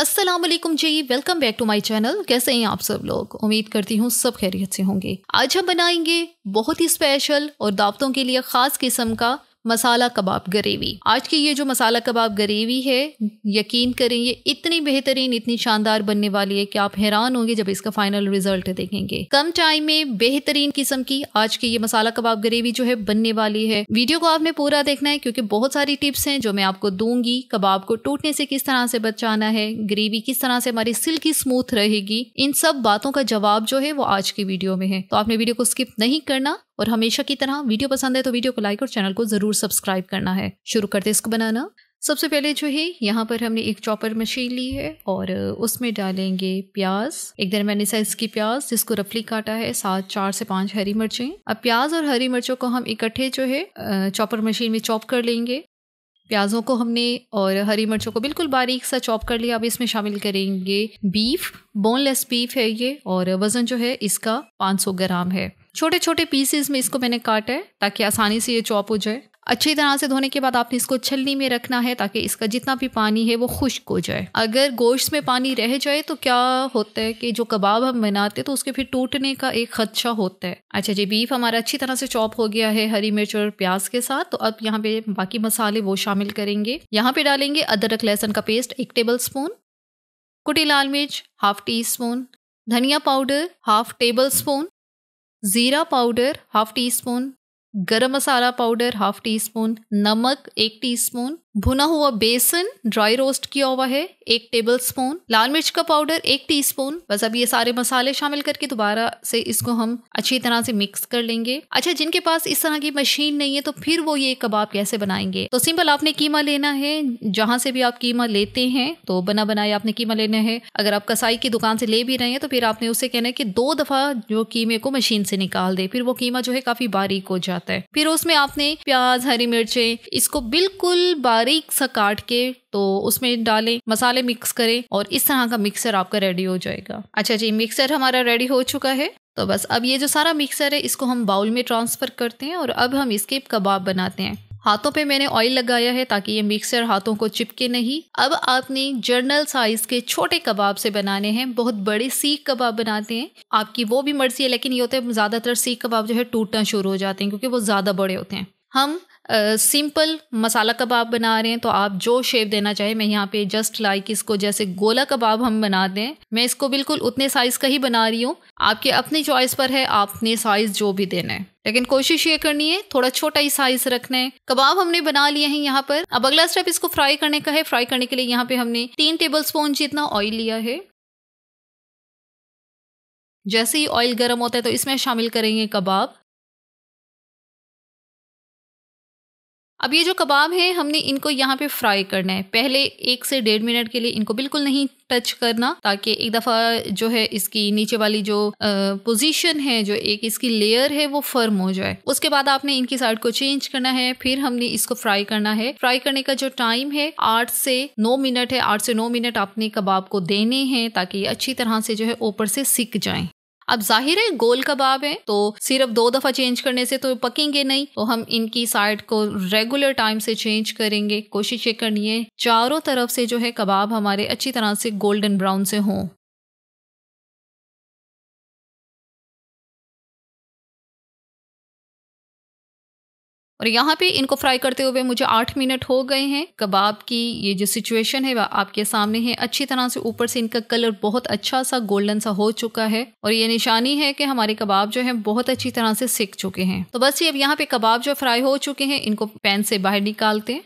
Aslam ji welcome back to my channel कैसे हैं आप सब लोग उम्मीद करती हूँ सब खैरियत से होंगे आज हम बनाएंगे बहुत ही स्पेशल और दावतों के लिए ख़ास किस्म का मसाला कबाब ग्रेवी आज की ये जो मसाला कबाब ग्रेवी है यकीन करें ये इतनी बेहतरीन इतनी शानदार बनने वाली है कि आप हैरान होंगे जब इसका फाइनल रिजल्ट देखेंगे कम टाइम में बेहतरीन किस्म की आज की ये मसाला कबाब ग्रेवी जो है बनने वाली है वीडियो को आपने पूरा देखना है क्योंकि बहुत सारी टिप्स हैं जो मैं आपको दूंगी कबाब को टूटने से किस तरह से बचाना है ग्रेवी किस तरह से हमारी सिल्की स्मूथ रहेगी इन सब बातों का जवाब जो है वो आज की वीडियो में है तो आपने वीडियो को स्किप नहीं करना और हमेशा की तरह वीडियो पसंद है तो वीडियो को लाइक और चैनल को ज़रूर सब्सक्राइब करना है शुरू करते इसको बनाना सबसे पहले जो है यहाँ पर हमने एक चॉपर मशीन ली है और उसमें डालेंगे प्याज एक दिन मैंने साइज की प्याज जिसको रफली काटा है सात चार से पांच हरी मिर्चें अब प्याज और हरी मिर्चों को हम इकट्ठे जो है चॉपर मशीन में चॉप कर लेंगे प्याजों को हमने और हरी मिर्चों को बिल्कुल बारीक सा चॉप कर लिया अब इसमें शामिल करेंगे बीफ बोनलेस बीफ है ये और वज़न जो है इसका 500 ग्राम है छोटे छोटे पीसेस में इसको मैंने काटा है ताकि आसानी से ये चॉप हो जाए अच्छी तरह से धोने के बाद आपने इसको छलनी में रखना है ताकि इसका जितना भी पानी है वो खुश्क हो जाए अगर गोश्त में पानी रह जाए तो क्या होता है कि जो कबाब हम बनाते तो उसके फिर टूटने का एक खदशा होता है अच्छा जी बीफ हमारा अच्छी तरह से चॉप हो गया है हरी मिर्च और प्याज के साथ तो अब यहाँ पे बाकी मसाले वो शामिल करेंगे यहाँ पे डालेंगे अदरक लहसुन का पेस्ट एक टेबल स्पून कुटी लाल मिर्च हाफ टी स्पून धनिया पाउडर हाफ टेबल स्पून ज़ीरा powder half teaspoon garam masala powder half teaspoon नमक एक टी स्पून भुना हुआ बेसन ड्राई रोस्ट किया हुआ है एक टेबल स्पून लाल मिर्च का पाउडर एक टी स्पून बस अब ये सारे मसाले शामिल करके दोबारा से इसको हम अच्छी तरह से मिक्स कर लेंगे अच्छा जिनके पास इस तरह की मशीन नहीं है तो फिर वो ये कबाब कैसे बनाएंगे तो सिंपल आपने कीमा लेना है जहां से भी आप कीमा लेते हैं तो बना बनाए आपने कीमा लेना है अगर आप कसाई की दुकान से ले भी रहे हैं तो फिर आपने उसे कहना है कि दो दफा जो कीमे को मशीन से निकाल दे फिर वो कीमा जो है काफी बारीक हो जाता जाता है फिर उसमें आपने प्याज हरी मिर्चें इसको बिल्कुल बारीक सा काट के तो उसमें डालें मसाले मिक्स करें और इस तरह का मिक्सर आपका रेडी हो जाएगा अच्छा जी मिक्सर हमारा रेडी हो चुका है तो बस अब ये जो सारा मिक्सर है इसको हम बाउल में ट्रांसफ़र करते हैं और अब हम इसके कबाब बनाते हैं हाथों पे मैंने ऑयल लगाया है ताकि ये मिक्सर हाथों को चिपके नहीं अब आपने जर्नल साइज के छोटे कबाब से बनाने हैं बहुत बड़े सीख कबाब बनाते हैं आपकी वो भी मर्जी है लेकिन ये होते है ज़्यादातर सीख कबाब जो है टूटना शुरू हो जाते हैं क्योंकि वो ज़्यादा बड़े होते हैं हम सिंपल मसाला कबाब बना रहे हैं तो आप जो शेप देना चाहें मैं यहाँ पे जस्ट लाइक इसको जैसे गोला कबाब हम बनाते हैं मैं इसको बिल्कुल उतने साइज़ का ही बना रही हूँ आपके अपनी चॉइस पर है आपने साइज़ जो भी देना है लेकिन कोशिश ये करनी है थोड़ा छोटा ही साइज रखना है कबाब हमने बना लिए हैं यहाँ पर अब अगला स्टेप इसको फ्राई करने का है फ्राई करने के लिए यहाँ पे हमने तीन टेबल स्पून जितना ऑयल लिया है जैसे ही ऑयल गर्म होता है तो इसमें शामिल करेंगे कबाब अब ये जो कबाब हैं हमने इनको यहाँ पे फ्राई करना है पहले एक से डेढ़ मिनट के लिए इनको बिल्कुल नहीं टच करना ताकि एक दफ़ा जो है इसकी नीचे वाली जो पोजीशन है जो एक इसकी लेयर है वो फर्म हो जाए उसके बाद आपने इनकी साइड को चेंज करना है फिर हमने इसको फ्राई करना है फ्राई करने का जो टाइम है आठ से नौ मिनट है आठ से नौ मिनट आपने कबाब को देने हैं ताकि अच्छी तरह से जो है ऊपर से सिक जाए अब जाहिर है गोल कबाब है तो सिर्फ दो दफा चेंज करने से तो पकेंगे नहीं तो हम इनकी साइड को रेगुलर टाइम से चेंज करेंगे कोशिश ये करनी है चारों तरफ से जो है कबाब हमारे अच्छी तरह से गोल्डन ब्राउन से हों और यहाँ पे इनको फ्राई करते हुए मुझे आठ मिनट हो गए हैं कबाब की ये जो सिचुएशन है वह आपके सामने है अच्छी तरह से ऊपर से इनका कलर बहुत अच्छा सा गोल्डन सा हो चुका है और ये निशानी है कि हमारे कबाब जो है बहुत अच्छी तरह से सिक चुके हैं तो बस ये अब यहाँ पे कबाब जो फ्राई हो चुके हैं इनको पैन से बाहर निकालते हैं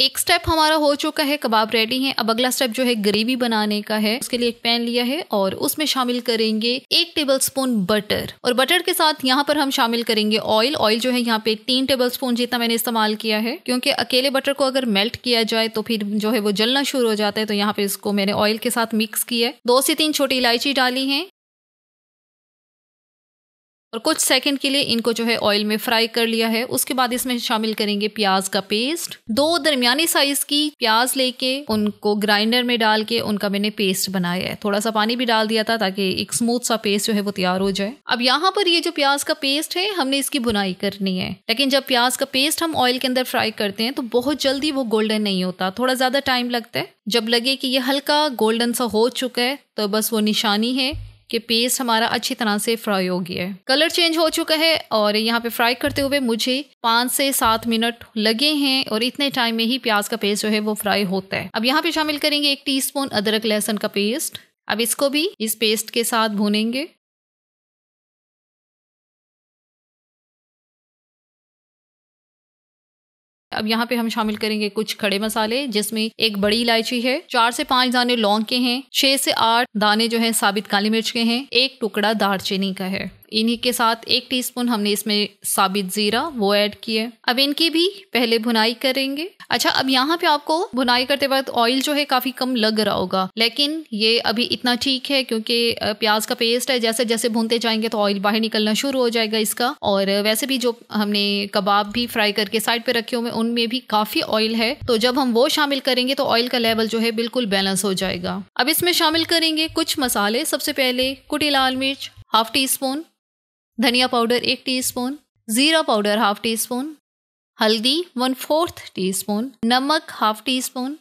एक स्टेप हमारा हो चुका है कबाब रेडी है अब अगला स्टेप जो है ग्रेवी बनाने का है उसके लिए एक पैन लिया है और उसमें शामिल करेंगे एक टेबल स्पून बटर और बटर के साथ यहाँ पर हम शामिल करेंगे ऑयल ऑयल जो है यहाँ पे तीन टेबल स्पून जितना मैंने इस्तेमाल किया है क्योंकि अकेले बटर को अगर मेल्ट किया जाए तो फिर जो है वो जलना शुरू हो जाता है तो यहाँ पे इसको मैंने ऑयल के साथ मिक्स किया है दो से तीन छोटी इलायची डाली है और कुछ सेकंड के लिए इनको जो है ऑयल में फ्राई कर लिया है उसके बाद इसमें शामिल करेंगे प्याज का पेस्ट दो दरमियानी साइज की प्याज लेके उनको ग्राइंडर में डाल के उनका मैंने पेस्ट बनाया है थोड़ा सा पानी भी डाल दिया था ताकि एक स्मूथ सा पेस्ट जो है वो तैयार हो जाए अब यहाँ पर ये जो प्याज का पेस्ट है हमने इसकी बुनाई करनी है लेकिन जब प्याज का पेस्ट हम ऑयल के अंदर फ्राई करते हैं तो बहुत जल्दी वो गोल्डन नहीं होता थोड़ा ज्यादा टाइम लगता है जब लगे कि ये हल्का गोल्डन सा हो चुका है तो बस वो निशानी है कि पेस्ट हमारा अच्छी तरह से फ्राई हो गया है कलर चेंज हो चुका है और यहाँ पे फ्राई करते हुए मुझे पाँच से सात मिनट लगे हैं और इतने टाइम में ही प्याज का पेस्ट जो है वो फ्राई होता है अब यहाँ पे शामिल करेंगे एक टी अदरक लहसुन का पेस्ट अब इसको भी इस पेस्ट के साथ भुनेंगे अब यहाँ पे हम शामिल करेंगे कुछ खड़े मसाले जिसमें एक बड़ी इलायची है चार से पांच दाने लौंग के हैं छह से आठ दाने जो है साबित काली मिर्च के हैं एक टुकड़ा दारचीनी का है इन्हीं के साथ एक टीस्पून हमने इसमें साबित जीरा वो ऐड किए अब इनकी भी पहले भुनाई करेंगे अच्छा अब यहाँ पे आपको भुनाई करते वक्त ऑयल जो है काफी कम लग रहा होगा लेकिन ये अभी इतना ठीक है क्योंकि प्याज का पेस्ट है जैसे जैसे भूनते जाएंगे तो ऑयल बाहर निकलना शुरू हो जाएगा इसका और वैसे भी जो हमने कबाब भी फ्राई करके साइड पे रखे हुए उनमें भी काफी ऑयल है तो जब हम वो शामिल करेंगे तो ऑयल का लेवल जो है बिल्कुल बैलेंस हो जाएगा अब इसमें शामिल करेंगे कुछ मसाले सबसे पहले कुटी लाल मिर्च हाफ टी स्पून धनिया पाउडर एक टीस्पून, ज़ीरा पाउडर हाफ टी स्पून हल्दी वन फोर्थ टी स्पून नमक हाफ टी स्पून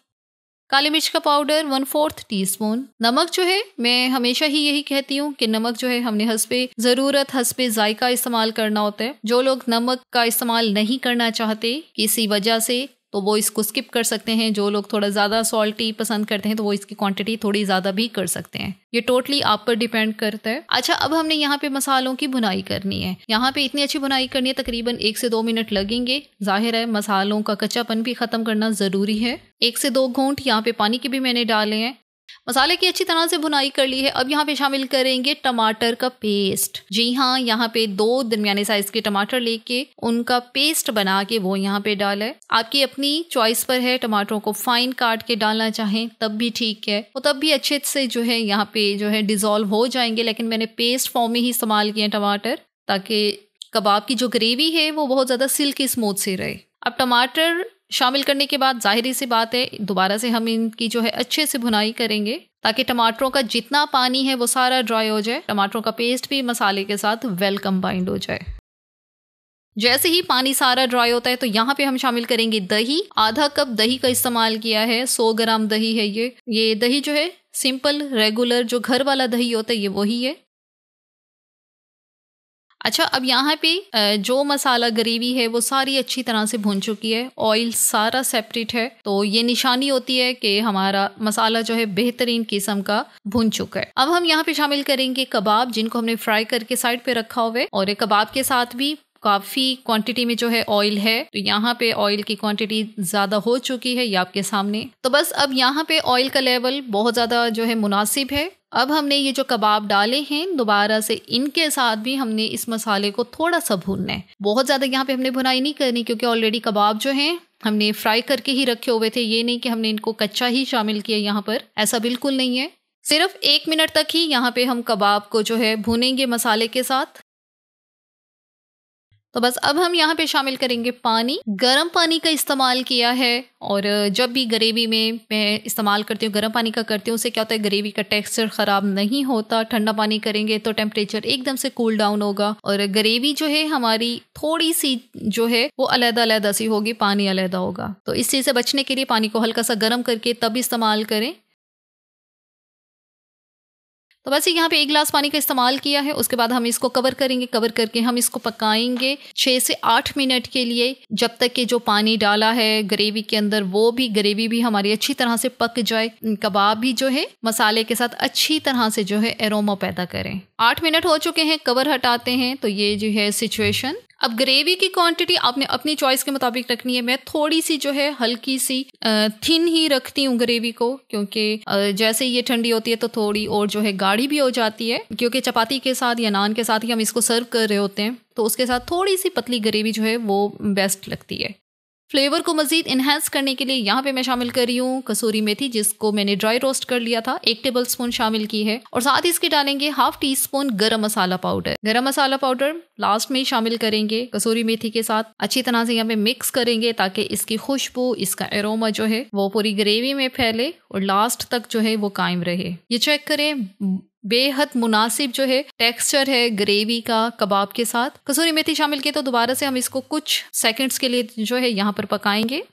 काली मिर्च का powder one fourth teaspoon नमक जो है मैं हमेशा ही यही कहती हूँ कि नमक जो है हमने हंसपे ज़रूरत हंसपे जायका इस्तेमाल करना होता है जो लोग नमक का इस्तेमाल नहीं करना चाहते किसी वजह से तो वो इसको स्किप कर सकते हैं जो लोग थोड़ा ज़्यादा सॉल्टी पसंद करते हैं तो वो इसकी क्वांटिटी थोड़ी ज़्यादा भी कर सकते हैं ये टोटली आप पर डिपेंड करता है अच्छा अब हमने यहाँ पे मसालों की बुनाई करनी है यहाँ पे इतनी अच्छी बुनाई करनी है तकरीबन एक से दो मिनट लगेंगे जाहिर है मसालों का कच्चापन भी ख़त्म करना ज़रूरी है एक से दो घूंट यहाँ पे पानी के भी मैंने डाले हैं मसाले की अच्छी तरह से भुनाई कर ली है अब यहाँ पे शामिल करेंगे टमाटर का पेस्ट जी हाँ यहाँ पे दो दरमियाने साइज के टमाटर लेके उनका पेस्ट बना के वो यहाँ पे डाले आपकी अपनी चॉइस पर है टमाटरों को फाइन काट के डालना चाहें तब भी ठीक है वो तब भी अच्छे से जो है यहाँ पे जो है डिजोल्व हो जाएंगे लेकिन मैंने पेस्ट फॉर्म में ही इस्तेमाल किए टमाटर ताकि कबाब की जो ग्रेवी है वो बहुत ज़्यादा सिल्की स्मूथ से रहे अब टमाटर शामिल करने के बाद जाहिर सी बात है दोबारा से हम इनकी जो है अच्छे से भुनाई करेंगे ताकि टमाटरों का जितना पानी है वो सारा ड्राई हो जाए टमाटरों का पेस्ट भी मसाले के साथ वेल कम्बाइंड हो जाए जैसे ही पानी सारा ड्राई होता है तो यहाँ पे हम शामिल करेंगे दही आधा कप दही का इस्तेमाल किया है 100 ग्राम दही है ये ये दही जो है सिंपल रेगुलर जो घर वाला दही होता है ये वही है अच्छा अब यहाँ पे जो मसाला ग्रेवी है वो सारी अच्छी तरह से भुन चुकी है ऑयल सारा सेपरेट है तो ये निशानी होती है कि हमारा मसाला जो है बेहतरीन किस्म का भुन चुका है अब हम यहाँ पे शामिल करेंगे कबाब जिनको हमने फ्राई करके साइड पे रखा हुआ है और कबाब के साथ भी काफ़ी क्वांटिटी में जो है ऑयल है तो यहाँ पे ऑयल की क्वांटिटी ज़्यादा हो चुकी है ये आपके सामने तो बस अब यहाँ पे ऑयल का लेवल बहुत ज़्यादा जो है मुनासिब है अब हमने ये जो कबाब डाले हैं दोबारा से इनके साथ भी हमने इस मसाले को थोड़ा सा भूनना है बहुत ज़्यादा यहाँ पे हमने भुनाई नहीं करनी क्योंकि ऑलरेडी कबाब जो हैं हमने फ्राई करके ही रखे हुए थे ये नहीं कि हमने इनको कच्चा ही शामिल किया यहाँ पर ऐसा बिल्कुल नहीं है सिर्फ एक मिनट तक ही यहाँ पे हम कबाब को जो है भूनेंगे मसाले के साथ तो बस अब हम यहाँ पे शामिल करेंगे पानी गर्म पानी का इस्तेमाल किया है और जब भी ग्रेवी में मैं इस्तेमाल करती हूँ गर्म पानी का करती हूँ उससे क्या होता है ग्रेवी का टेक्सचर ख़राब नहीं होता ठंडा पानी करेंगे तो टेम्परेचर एकदम से कूल डाउन होगा और ग्रेवी जो है हमारी थोड़ी सी जो है वो अलहदा अलहदा सी होगी पानी अलहदा होगा तो इस चीज़ से बचने के लिए पानी को हल्का सा गर्म करके तब इस्तेमाल करें तो बस यहाँ पे एक गिलास पानी का इस्तेमाल किया है उसके बाद हम इसको कवर करेंगे कवर करके हम इसको पकाएंगे छः से आठ मिनट के लिए जब तक कि जो पानी डाला है ग्रेवी के अंदर वो भी ग्रेवी भी हमारी अच्छी तरह से पक जाए कबाब भी जो है मसाले के साथ अच्छी तरह से जो है एरोमा पैदा करें आठ मिनट हो चुके हैं कवर हटाते हैं तो ये जो है सिचुएशन अब ग्रेवी की क्वांटिटी आपने अपनी चॉइस के मुताबिक रखनी है मैं थोड़ी सी जो है हल्की सी थिन ही रखती हूँ ग्रेवी को क्योंकि जैसे ही ये ठंडी होती है तो थोड़ी और जो है गाढ़ी भी हो जाती है क्योंकि चपाती के साथ या नान के साथ ही हम इसको सर्व कर रहे होते हैं तो उसके साथ थोड़ी सी पतली ग्रेवी जो है वो बेस्ट लगती है फ्लेवर को मज़ीद इन्हेंस करने के लिए यहाँ पे मैं शामिल कर रही हूँ कसूरी मेथी जिसको मैंने ड्राई रोस्ट कर लिया था एक टेबल स्पून शामिल की है और साथ ही इसके डालेंगे हाफ टी स्पून गर्म मसाला पाउडर गरम मसाला पाउडर लास्ट में ही शामिल करेंगे कसूरी मेथी के साथ अच्छी तरह से यहाँ पे मिक्स करेंगे ताकि इसकी खुशबू इसका एरोमा जो है वो पूरी ग्रेवी में फैले और लास्ट तक जो है वो कायम रहे ये चेक करें बेहद मुनासिब जो है टेक्सचर है ग्रेवी का कबाब के साथ कसूरी मेथी शामिल की तो दोबारा से हम इसको कुछ सेकंड्स के लिए जो है यहाँ पर पकाएंगे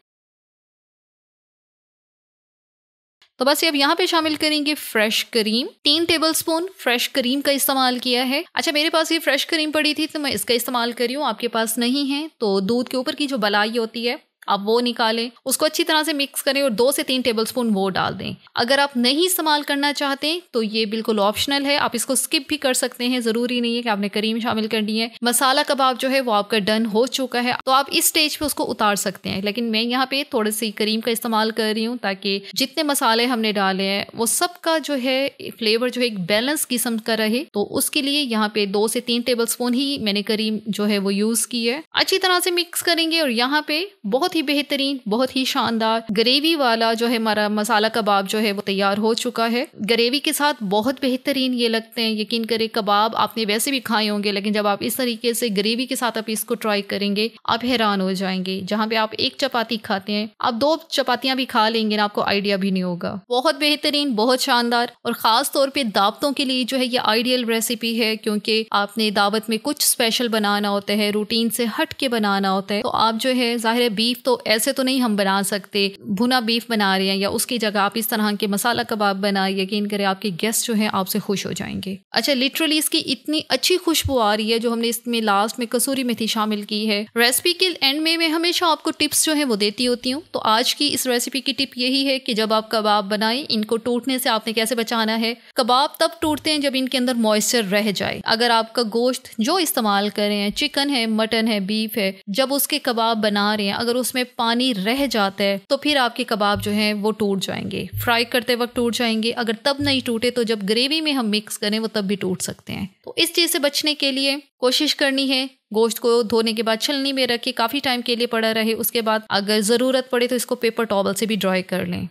तो बस अब यहाँ पे शामिल करेंगे फ्रेश करीम तीन टेबलस्पून फ्रेश करीम का इस्तेमाल किया है अच्छा मेरे पास ये फ्रेश करीम पड़ी थी तो मैं इसका इस्तेमाल करी हूँ आपके पास नहीं है तो दूध के ऊपर की जो बलाई होती है आप वो निकालें उसको अच्छी तरह से मिक्स करें और दो से तीन टेबलस्पून वो डाल दें अगर आप नहीं इस्तेमाल करना चाहते तो ये बिल्कुल ऑप्शनल है आप इसको स्किप भी कर सकते हैं ज़रूरी नहीं है कि आपने करीम शामिल करनी है मसाला कबाब जो है वो आपका डन हो चुका है तो आप इस स्टेज पर उसको उतार सकते हैं लेकिन मैं यहाँ पे थोड़े सी करीम का इस्तेमाल कर रही हूँ ताकि जितने मसाले हमने डाले हैं वो सबका जो है फ्लेवर जो है एक बैलेंस किस्म का रहे तो उसके लिए यहाँ पे दो से तीन टेबल ही मैंने करीम जो है वो यूज़ की है अच्छी तरह से मिक्स करेंगे और यहाँ पे बहुत बहुत ही बेहतरीन बहुत ही शानदार ग्रेवी वाला जो है हमारा मसाला कबाब जो है वो तैयार हो चुका है ग्रेवी के साथ बहुत बेहतरीन ये लगते हैं यकीन करें कबाब आपने वैसे भी खाए होंगे लेकिन जब आप इस तरीके से ग्रेवी के साथ आप इसको ट्राई करेंगे आप हैरान हो जाएंगे जहाँ पे आप एक चपाती खाते हैं आप दो चपातियां भी खा लेंगे ना आपको आइडिया भी नहीं होगा बहुत बेहतरीन बहुत शानदार और खास तौर पर दावतों के लिए जो है ये आइडियल रेसिपी है क्योंकि आपने दावत में कुछ स्पेशल बनाना होता है रूटीन से हट के बनाना होता है तो आप जो है जाहिर है बीफ बीफ तो ऐसे तो नहीं हम बना सकते भुना बीफ बना रहे हैं या उसकी जगह आप इस तरह के मसाला कबाब बनाए यकीन करें आपके गेस्ट जो हैं आपसे खुश हो जाएंगे अच्छा लिटरली इसकी इतनी अच्छी खुशबू आ रही है जो हमने इसमें लास्ट में कसूरी मेथी शामिल की है रेसिपी के एंड में मैं हमेशा आपको टिप्स जो है वो देती होती हूँ तो आज की इस रेसिपी की टिप यही है कि जब आप कबाब बनाएं इनको टूटने से आपने कैसे बचाना है कबाब तब टूटते हैं जब इनके अंदर मॉइस्चर रह जाए अगर आपका गोश्त जो इस्तेमाल करें चिकन है मटन है बीफ है जब उसके कबाब बना रहे हैं अगर उस उसमें पानी रह जाता है तो फिर आपके कबाब जो हैं वो टूट जाएंगे फ्राई करते वक्त टूट जाएंगे अगर तब नहीं टूटे तो जब ग्रेवी में हम मिक्स करें वो तब भी टूट सकते हैं तो इस चीज़ से बचने के लिए कोशिश करनी है गोश्त को धोने के बाद छलनी में रखे काफ़ी टाइम के लिए पड़ा रहे उसके बाद अगर ज़रूरत पड़े तो इसको पेपर टॉवल से भी ड्राई कर लें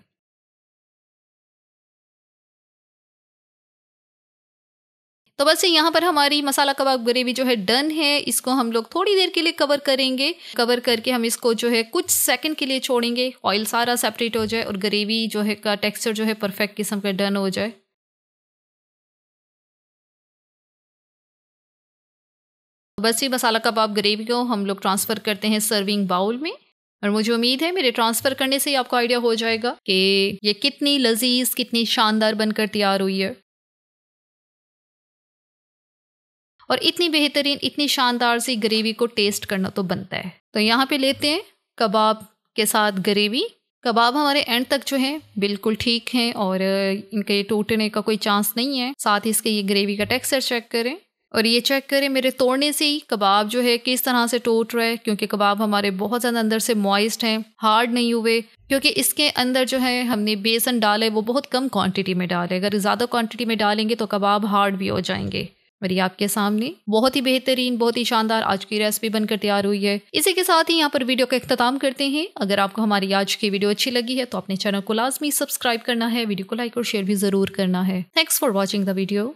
तो बस यहाँ पर हमारी मसाला कबाब ग्रेवी जो है डन है इसको हम लोग थोड़ी देर के लिए कवर करेंगे कवर करके हम इसको जो है कुछ सेकंड के लिए छोड़ेंगे ऑयल सारा सेपरेट हो जाए और ग्रेवी जो है का टेक्सचर जो है परफेक्ट किस्म का डन हो जाए बस ये मसाला कबाब ग्रेवी को हम लोग ट्रांसफ़र करते हैं सर्विंग बाउल में और मुझे उम्मीद है मेरे ट्रांसफ़र करने से ही आपको आइडिया हो जाएगा कि ये कितनी लजीज कितनी शानदार बनकर तैयार हुई है और इतनी बेहतरीन इतनी शानदार सी ग्रेवी को टेस्ट करना तो बनता है तो यहाँ पे लेते हैं कबाब के साथ ग्रेवी कबाब हमारे एंड तक जो है बिल्कुल ठीक हैं और इनके टूटने का कोई चांस नहीं है साथ ही इसके ये ग्रेवी का टेक्सचर चेक करें और ये चेक करें मेरे तोड़ने से ही कबाब जो है किस तरह से टूट रहा है क्योंकि कबाब हमारे बहुत ज़्यादा अंदर से मॉइस्ट हैं हार्ड नहीं हुए क्योंकि इसके अंदर जो है हमने बेसन डाले वो बहुत कम क्वांटिटी में डाले अगर ज़्यादा क्वांटिटी में डालेंगे तो कबाब हार्ड भी हो जाएंगे मेरी आपके सामने बहुत ही बेहतरीन बहुत ही शानदार आज की रेसिपी बनकर तैयार हुई है इसी के साथ ही यहाँ पर वीडियो का अख्ताम करते हैं अगर आपको हमारी आज की वीडियो अच्छी लगी है तो अपने चैनल को लाजमी सब्सक्राइब करना है वीडियो को लाइक और शेयर भी जरूर करना है thanks for watching the video